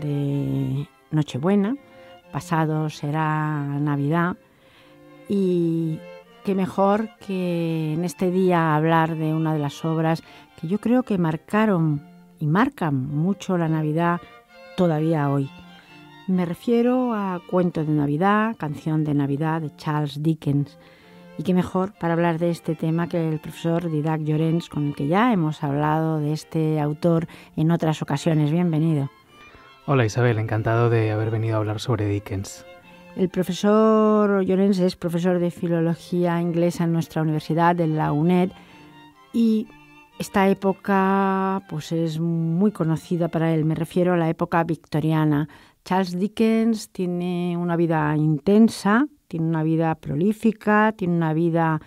de Nochebuena, pasado será Navidad, y qué mejor que en este día hablar de una de las obras que yo creo que marcaron y marcan mucho la Navidad todavía hoy. Me refiero a Cuento de Navidad, Canción de Navidad de Charles Dickens. Y qué mejor para hablar de este tema que el profesor Didac Llorens, con el que ya hemos hablado de este autor en otras ocasiones. Bienvenido. Hola Isabel, encantado de haber venido a hablar sobre Dickens. El profesor Llorens es profesor de filología inglesa en nuestra universidad, en la UNED, y esta época pues es muy conocida para él, me refiero a la época victoriana. Charles Dickens tiene una vida intensa, tiene una vida prolífica, tiene una vida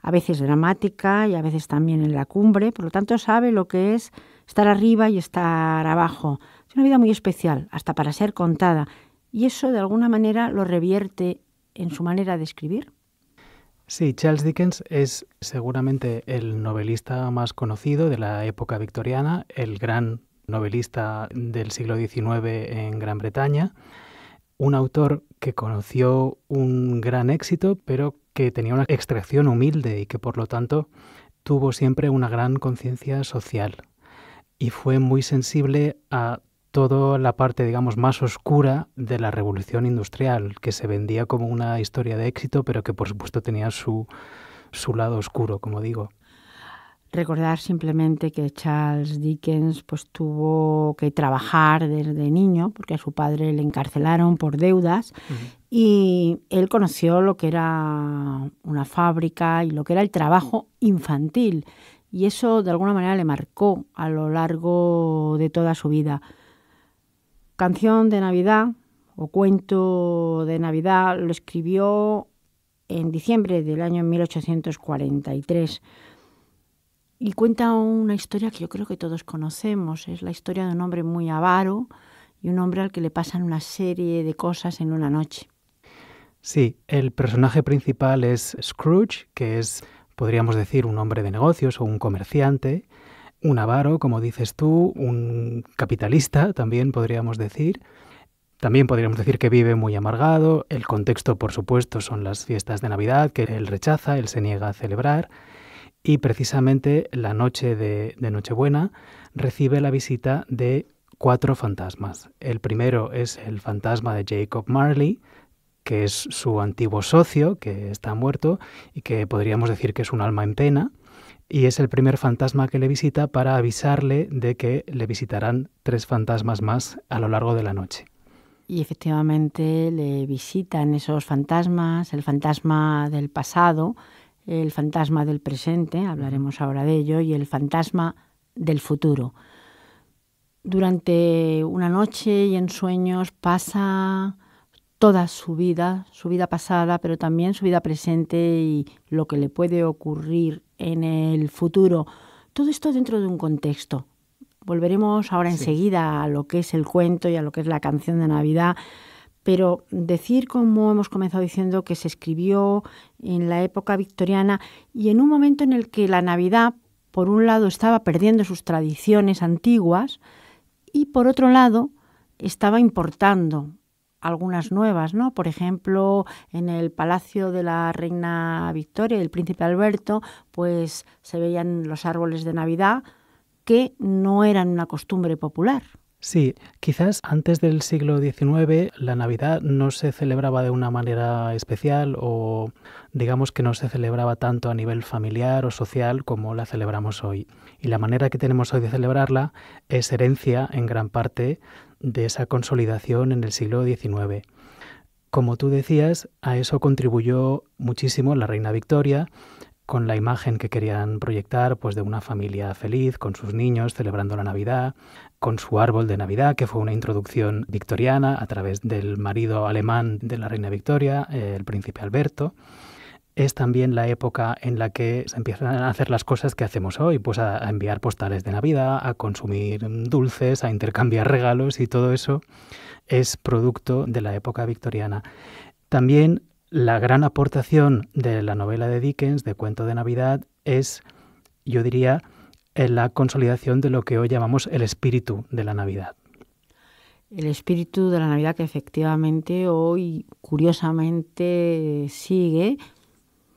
a veces dramática y a veces también en la cumbre, por lo tanto sabe lo que es estar arriba y estar abajo. Es una vida muy especial, hasta para ser contada, y eso de alguna manera lo revierte en su manera de escribir. Sí, Charles Dickens es seguramente el novelista más conocido de la época victoriana, el gran novelista del siglo XIX en Gran Bretaña un autor que conoció un gran éxito, pero que tenía una extracción humilde y que por lo tanto tuvo siempre una gran conciencia social y fue muy sensible a toda la parte, digamos, más oscura de la revolución industrial, que se vendía como una historia de éxito, pero que por supuesto tenía su, su lado oscuro, como digo recordar simplemente que Charles Dickens pues tuvo que trabajar desde niño porque a su padre le encarcelaron por deudas y él conoció lo que era una fábrica y lo que era el trabajo infantil y eso de alguna manera le marcó a lo largo de toda su vida. Canción de Navidad o cuento de Navidad lo escribió en diciembre del año 1843 y cuenta una historia que yo creo que todos conocemos. Es la historia de un hombre muy avaro y un hombre al que le pasan una serie de cosas en una noche. Sí, el personaje principal es Scrooge, que es, podríamos decir, un hombre de negocios o un comerciante, un avaro, como dices tú, un capitalista, también podríamos decir. También podríamos decir que vive muy amargado, el contexto por supuesto son las fiestas de Navidad que él rechaza, él se niega a celebrar y precisamente la noche de, de Nochebuena recibe la visita de cuatro fantasmas. El primero es el fantasma de Jacob Marley, que es su antiguo socio, que está muerto y que podríamos decir que es un alma en pena. Y es el primer fantasma que le visita para avisarle de que le visitarán tres fantasmas más a lo largo de la noche. Y efectivamente le visitan esos fantasmas, el fantasma del pasado, el fantasma del presente, hablaremos ahora de ello, y el fantasma del futuro. Durante una noche y en sueños pasa toda su vida, su vida pasada, pero también su vida presente y lo que le puede ocurrir en el futuro. Todo esto dentro de un contexto. Volveremos ahora enseguida a lo que es el cuento y a lo que es la canción de Navidad, pero decir, como hemos comenzado diciendo, que se escribió en la época victoriana y en un momento en el que la Navidad, por un lado, estaba perdiendo sus tradiciones antiguas y por otro lado, estaba importando algunas nuevas, ¿no? Por ejemplo, en el palacio de la reina Victoria y el príncipe Alberto, pues se veían los árboles de Navidad que no eran una costumbre popular. Sí, quizás antes del siglo XIX la Navidad no se celebraba de una manera especial o digamos que no se celebraba tanto a nivel familiar o social como la celebramos hoy. Y la manera que tenemos hoy de celebrarla es herencia en gran parte de esa consolidación en el siglo XIX. Como tú decías, a eso contribuyó muchísimo la reina Victoria, con la imagen que querían proyectar, pues de una familia feliz, con sus niños celebrando la Navidad, con su árbol de Navidad, que fue una introducción victoriana a través del marido alemán de la reina Victoria, eh, el príncipe Alberto. Es también la época en la que se empiezan a hacer las cosas que hacemos hoy, pues a, a enviar postales de Navidad, a consumir dulces, a intercambiar regalos y todo eso es producto de la época victoriana. También la gran aportación de la novela de Dickens, de Cuento de Navidad, es, yo diría, la consolidación de lo que hoy llamamos el espíritu de la Navidad. El espíritu de la Navidad que efectivamente hoy, curiosamente, sigue,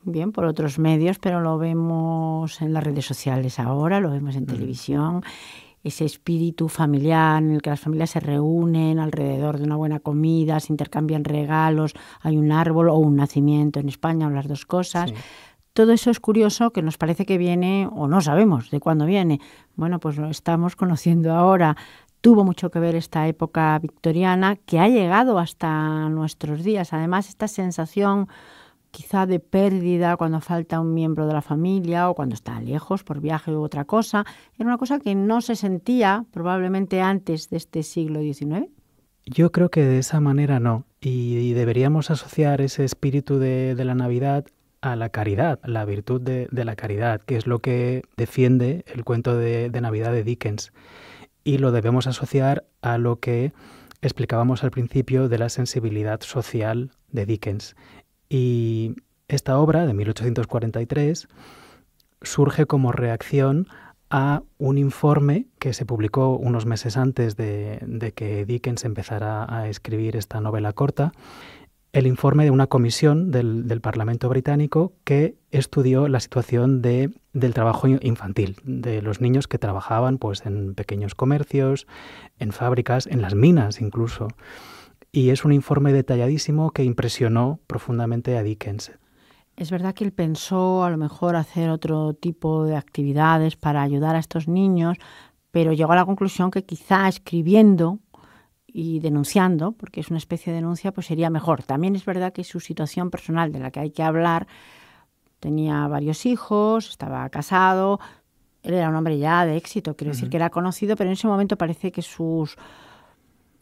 bien por otros medios, pero lo vemos en las redes sociales ahora, lo vemos en mm. televisión ese espíritu familiar en el que las familias se reúnen alrededor de una buena comida, se intercambian regalos, hay un árbol o un nacimiento en España o las dos cosas. Todo eso es curioso que nos parece que viene o no sabemos de cuándo viene. Bueno, pues lo estamos conociendo ahora. Tuvo mucho que ver esta época victoriana que ha llegado hasta nuestros días. Además, esta sensación quizá de pérdida cuando falta un miembro de la familia o cuando está lejos por viaje u otra cosa, era una cosa que no se sentía probablemente antes de este siglo XIX. Yo creo que de esa manera no, y, deberíamos asociar ese espíritu de, la Navidad a la caridad, la virtud de, la caridad, que es lo que defiende el cuento de Navidad de Dickens, y lo debemos asociar a lo que explicábamos al principio de la sensibilidad social de Dickens. Y esta obra de 1843 surge como reacción a un informe que se publicó unos meses antes de, que Dickens empezara a escribir esta novela corta, el informe de una comisión del, Parlamento británico que estudió la situación del trabajo infantil, de los niños que trabajaban pues, en pequeños comercios, en fábricas, en las minas incluso y es un informe detalladísimo que impresionó profundamente a Dickens. Es verdad que él pensó a lo mejor hacer otro tipo de actividades para ayudar a estos niños, pero llegó a la conclusión que quizá escribiendo y denunciando, porque es una especie de denuncia, pues sería mejor. También es verdad que su situación personal, de la que hay que hablar, tenía varios hijos, estaba casado, él era un hombre ya de éxito, quiero decir que era conocido, pero en ese momento parece que sus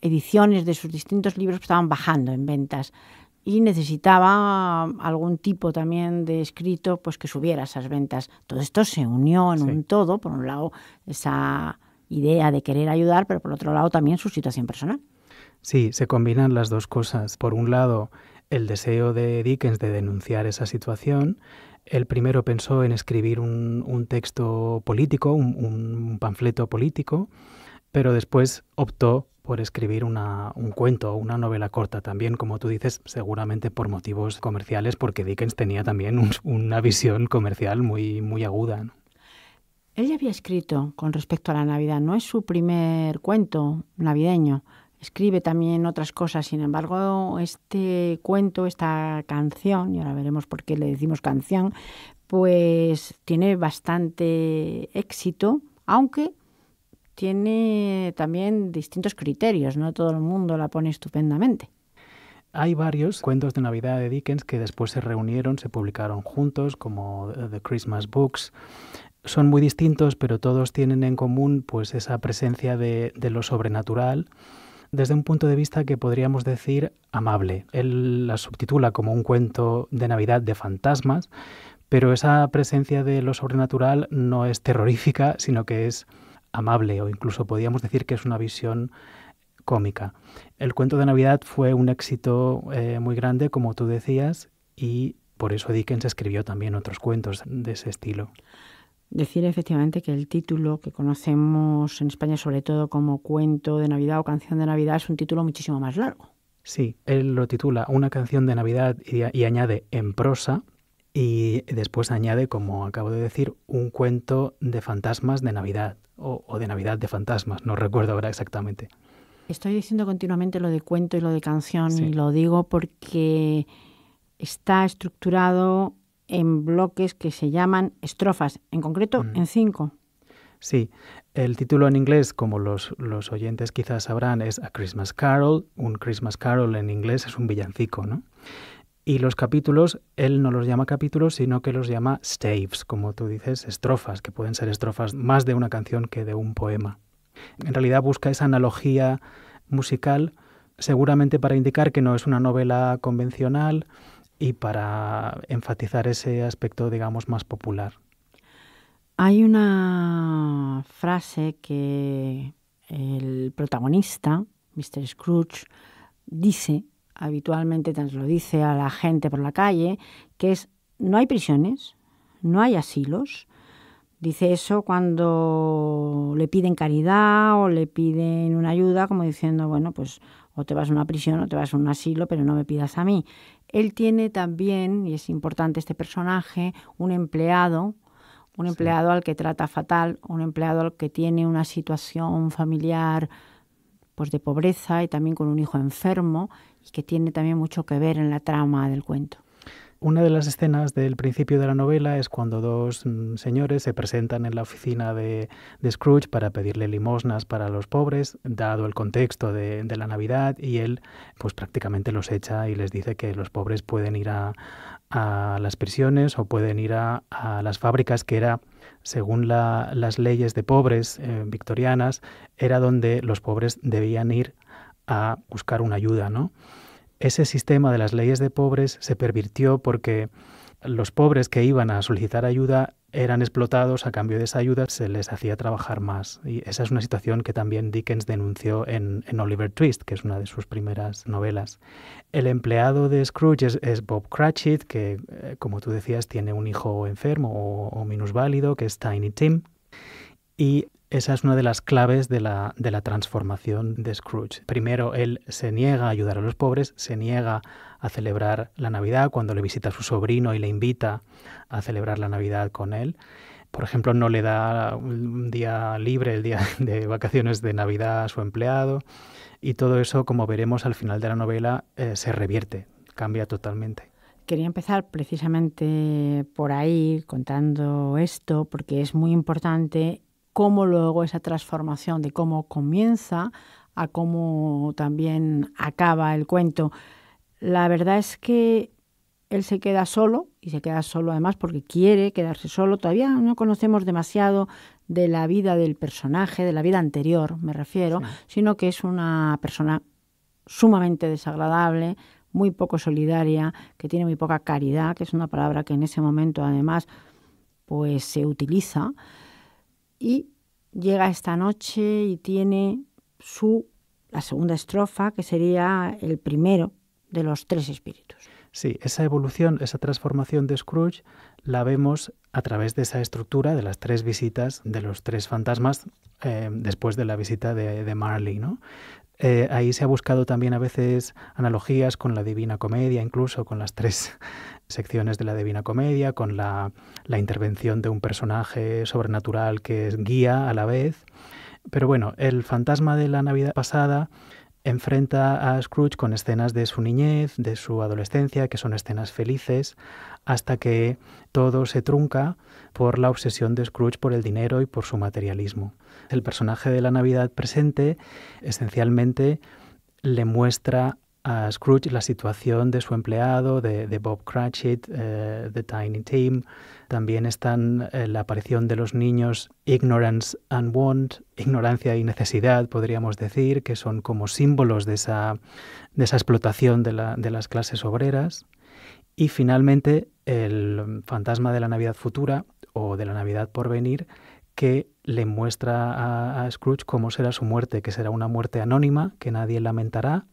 ediciones de sus distintos libros estaban bajando en ventas y necesitaba algún tipo también de escrito pues que subiera esas ventas. Todo esto se unió en un todo, por un lado esa idea de querer ayudar, pero por otro lado también su situación personal. Sí, se combinan las dos cosas. Por un lado, el deseo de Dickens de denunciar esa situación. El primero pensó en escribir un, texto político, un, un panfleto político, pero después optó por escribir una, un cuento o una novela corta también, como tú dices, seguramente por motivos comerciales, porque Dickens tenía también una visión comercial muy, muy aguda. Él ya había escrito con respecto a la Navidad, no es su primer cuento navideño. Escribe también otras cosas, sin embargo, este cuento, esta canción, y ahora veremos por qué le decimos canción, pues tiene bastante éxito, aunque tiene también distintos criterios, no todo el mundo la pone estupendamente. Hay varios cuentos de Navidad de Dickens que después se reunieron, se publicaron juntos, como eh, The Christmas Books. Son muy distintos, pero todos tienen en común pues esa presencia de, de lo sobrenatural desde un punto de vista que podríamos decir amable. Él la subtitula como un cuento de Navidad de fantasmas, pero esa presencia de lo sobrenatural no es terrorífica, sino que es amable o incluso podríamos decir que es una visión cómica. El cuento de Navidad fue un éxito eh, muy grande, como tú decías, y por eso Dickens escribió también otros cuentos de ese estilo. Decir efectivamente que el título que conocemos en España sobre todo como cuento de Navidad o canción de Navidad es un título muchísimo más largo. Sí, él lo titula Una canción de Navidad y añade en prosa y después añade, como acabo de decir, un cuento de fantasmas de Navidad o, de Navidad de fantasmas, no recuerdo ahora exactamente. Estoy diciendo continuamente lo de cuento y lo de canción, y lo digo porque está estructurado en bloques que se llaman estrofas, en concreto mm. en cinco. Sí, el título en inglés, como los, los, oyentes quizás sabrán, es A Christmas Carol. Un Christmas Carol en inglés es un villancico, ¿no? Y los capítulos, él no los llama capítulos, sino que los llama staves, como tú dices, estrofas, que pueden ser estrofas más de una canción que de un poema. En realidad busca esa analogía musical, seguramente para indicar que no es una novela convencional y para enfatizar ese aspecto, digamos, más popular. Hay una frase que el protagonista, Mr. Scrooge, dice habitualmente lo dice a la gente por la calle, que es no hay prisiones, no hay asilos. Dice eso cuando le piden caridad o le piden una ayuda, como diciendo, bueno, pues o te vas a una prisión o te vas a un asilo, pero no me pidas a mí. Él tiene también, y es importante este personaje, un empleado, un empleado al que trata fatal, un empleado al que tiene una situación familiar pues de pobreza y también con un hijo enfermo que tiene también mucho que ver en la trama del cuento. Una de las escenas del principio de la novela es cuando dos mm, señores se presentan en la oficina de, Scrooge para pedirle limosnas para los pobres, dado el contexto de, la Navidad, y él pues prácticamente los echa y les dice que los pobres pueden ir a, las prisiones o pueden ir a, las fábricas que era según las leyes de pobres eh, victorianas, era donde los pobres debían ir a buscar una ayuda, ¿no? Ese sistema de las leyes de pobres se pervirtió porque los pobres que iban a solicitar ayuda eran explotados, a cambio de esa ayuda se les hacía trabajar más. Y esa es una situación que también Dickens denunció en, Oliver Twist, que es una de sus primeras novelas. El empleado de Scrooge es, Bob Cratchit, que, eh, como tú decías, tiene un hijo enfermo o, minusválido, que es Tiny Tim. Y esa es una de las claves de la, transformación de Scrooge. Primero, él se niega a ayudar a los pobres, se niega a celebrar la Navidad cuando le visita a su sobrino y le invita a celebrar la Navidad con él por ejemplo, no le da un día libre, el día de vacaciones de Navidad a su empleado. Y todo eso, como veremos al final de la novela, eh, se revierte, cambia totalmente. Quería empezar precisamente por ahí contando esto, porque es muy importante cómo luego esa transformación, de cómo comienza a cómo también acaba el cuento. La verdad es que él se queda solo y se queda solo además porque quiere quedarse solo. Todavía no conocemos demasiado de la vida del personaje, de la vida anterior, me refiero, sino que es una persona sumamente desagradable, muy poco solidaria, que tiene muy poca caridad, que es una palabra que en ese momento además pues se utiliza y llega esta noche y tiene su la segunda estrofa, que sería el primero de los tres espíritus. Sí, esa evolución, esa transformación de Scrooge la vemos a través de esa estructura de las tres visitas de los tres fantasmas eh, después de la visita de, Marley, ¿no? Eh, ahí se ha buscado también a veces analogías con la Divina Comedia, incluso con las tres secciones de la Divina Comedia, con la, la intervención de un personaje sobrenatural que es guía a la vez. Pero bueno, el fantasma de la Navidad pasada enfrenta a Scrooge con escenas de su niñez, de su adolescencia, que son escenas felices, hasta que todo se trunca por la obsesión de Scrooge por el dinero y por su materialismo. El personaje de la Navidad presente esencialmente le muestra a Scrooge la situación de su empleado, de, Bob Cratchit, eh, The Tiny Team. También están eh, la aparición de los niños Ignorance and Want, ignorancia y necesidad, podríamos decir, que son como símbolos de esa, explotación de, las clases obreras. Y finalmente el fantasma de la Navidad futura o de la Navidad por venir, que le muestra a Scrooge cómo será su muerte, que será una muerte anónima, que nadie lamentará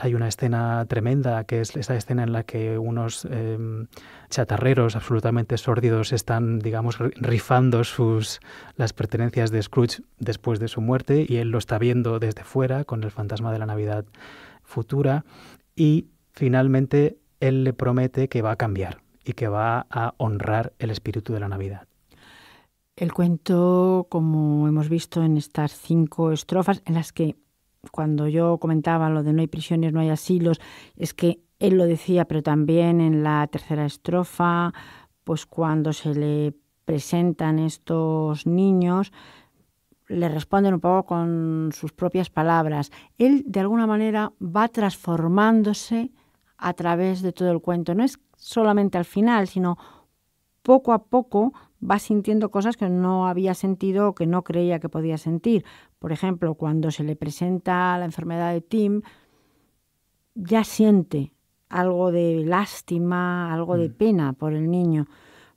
hay una escena tremenda, que es esa escena en la que unos em, chatarreros absolutamente sórdidos están, digamos, rifando sus, las pertenencias de Scrooge después de su muerte y él lo está viendo desde fuera con el fantasma de la Navidad futura y finalmente él le promete que va a cambiar y que va a honrar el espíritu de la Navidad. El cuento, como hemos visto en estas cinco estrofas, en las que cuando yo comentaba lo de no hay prisiones, no hay asilos, es que él lo decía, pero también en la tercera estrofa, pues cuando se le presentan estos niños, le responden un poco con sus propias palabras. Él de alguna manera va transformándose a través de todo el cuento. No es solamente al final, sino poco a poco va sintiendo cosas que no había sentido o que no creía que podía sentir. Por ejemplo, cuando se le presenta la enfermedad de Tim, ya siente algo de lástima, algo de mm. pena por el niño.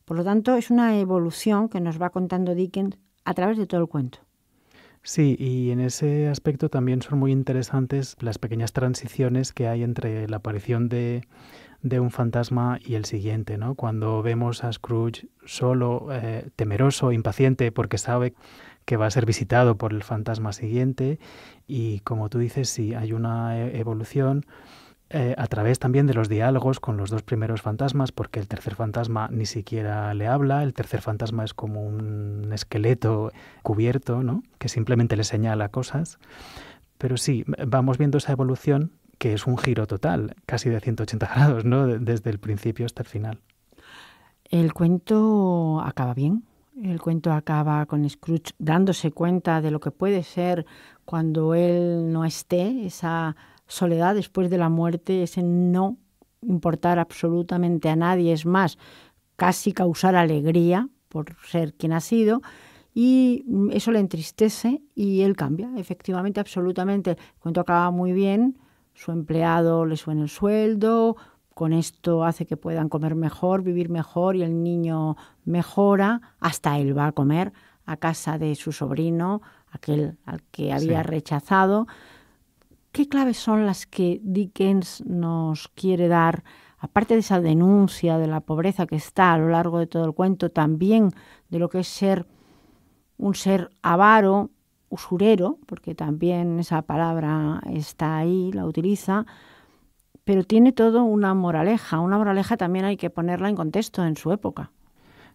Por lo tanto, es una evolución que nos va contando Dickens a través de todo el cuento. Sí, y en ese aspecto también son muy interesantes las pequeñas transiciones que hay entre la aparición de, un fantasma y el siguiente, ¿no? Cuando vemos a Scrooge solo, eh, temeroso, impaciente, porque sabe que va a ser visitado por el fantasma siguiente, y como tú dices, sí, hay una eh, evolución eh, a través también de los diálogos con los dos primeros fantasmas, porque el tercer fantasma ni siquiera le habla, el tercer fantasma es como un esqueleto cubierto, ¿no? que simplemente le señala cosas. Pero sí, vamos viendo esa evolución que es un giro total, casi de 180 grados, ¿no? desde el principio hasta el final. El cuento acaba bien. El cuento acaba con Scrooge dándose cuenta de lo que puede ser cuando él no esté, esa soledad después de la muerte, ese no importar absolutamente a nadie, es más, casi causar alegría por ser quien ha sido, y eso le entristece y él cambia, efectivamente, absolutamente. Cuando acaba muy bien, su empleado le suena el sueldo, con esto hace que puedan comer mejor, vivir mejor y el niño mejora, hasta él va a comer a casa de su sobrino, aquel al que había rechazado. ¿Qué claves son las que Dickens nos quiere dar, aparte de esa denuncia de la pobreza que está a lo largo de todo el cuento, también de lo que es ser un ser avaro, usurero, porque también esa palabra está ahí, la utiliza, pero tiene todo una moraleja. Una moraleja también hay que ponerla en contexto en su época.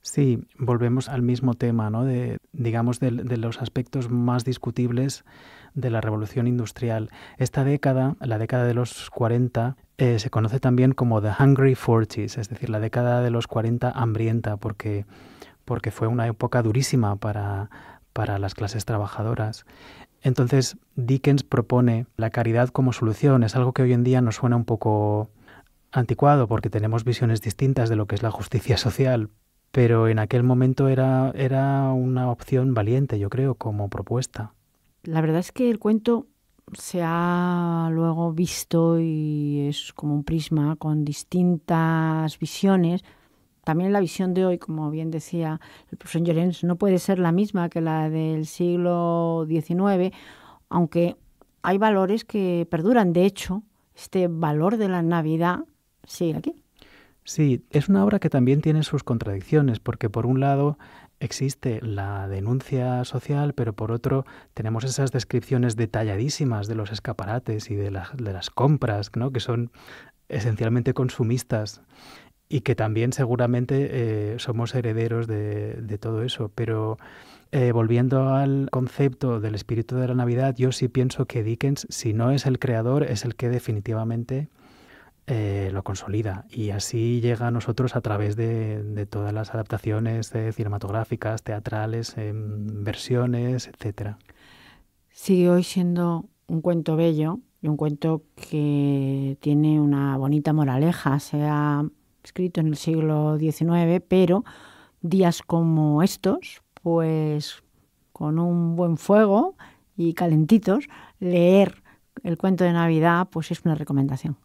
Sí, volvemos al mismo tema, ¿no? De, digamos, de, los aspectos más discutibles de la revolución industrial. Esta década, la década de los 40, eh, se conoce también como The Hungry Forties, es decir, la década de los 40 hambrienta, porque, porque fue una época durísima para, para las clases trabajadoras. Entonces, Dickens propone la caridad como solución. Es algo que hoy en día nos suena un poco anticuado porque tenemos visiones distintas de lo que es la justicia social, pero en aquel momento era, era una opción valiente, yo creo, como propuesta. La verdad es que el cuento se ha luego visto y es como un prisma con distintas visiones. También la visión de hoy, como bien decía el profesor Llorens, no puede ser la misma que la del siglo XIX, aunque hay valores que perduran. De hecho, este valor de la Navidad sigue aquí. Sí, es una obra que también tiene sus contradicciones, porque por un lado existe la denuncia social, pero por otro tenemos esas descripciones detalladísimas de los escaparates y de, las compras, ¿no? que son esencialmente consumistas y que también seguramente eh, somos herederos de, todo eso. Pero eh, volviendo al concepto del espíritu de la Navidad, yo sí pienso que Dickens, si no es el creador, es el que definitivamente eh, lo consolida y así llega a nosotros a través de, todas las adaptaciones eh, cinematográficas, teatrales, em, versiones, etc. Sigue hoy siendo un cuento bello y un cuento que tiene una bonita moraleja. Se ha escrito en el siglo XIX, pero días como estos, pues con un buen fuego y calentitos, leer el cuento de Navidad, pues es una recomendación.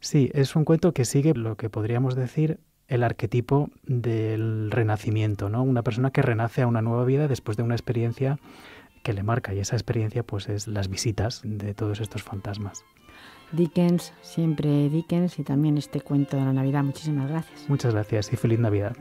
Sí, es un cuento que sigue lo que podríamos decir el arquetipo del renacimiento, ¿no? Una persona que renace a una nueva vida después de una experiencia que le marca y esa experiencia pues es las visitas de todos estos fantasmas. Dickens, siempre Dickens y también este cuento de la Navidad. Muchísimas gracias. Muchas gracias y feliz Navidad.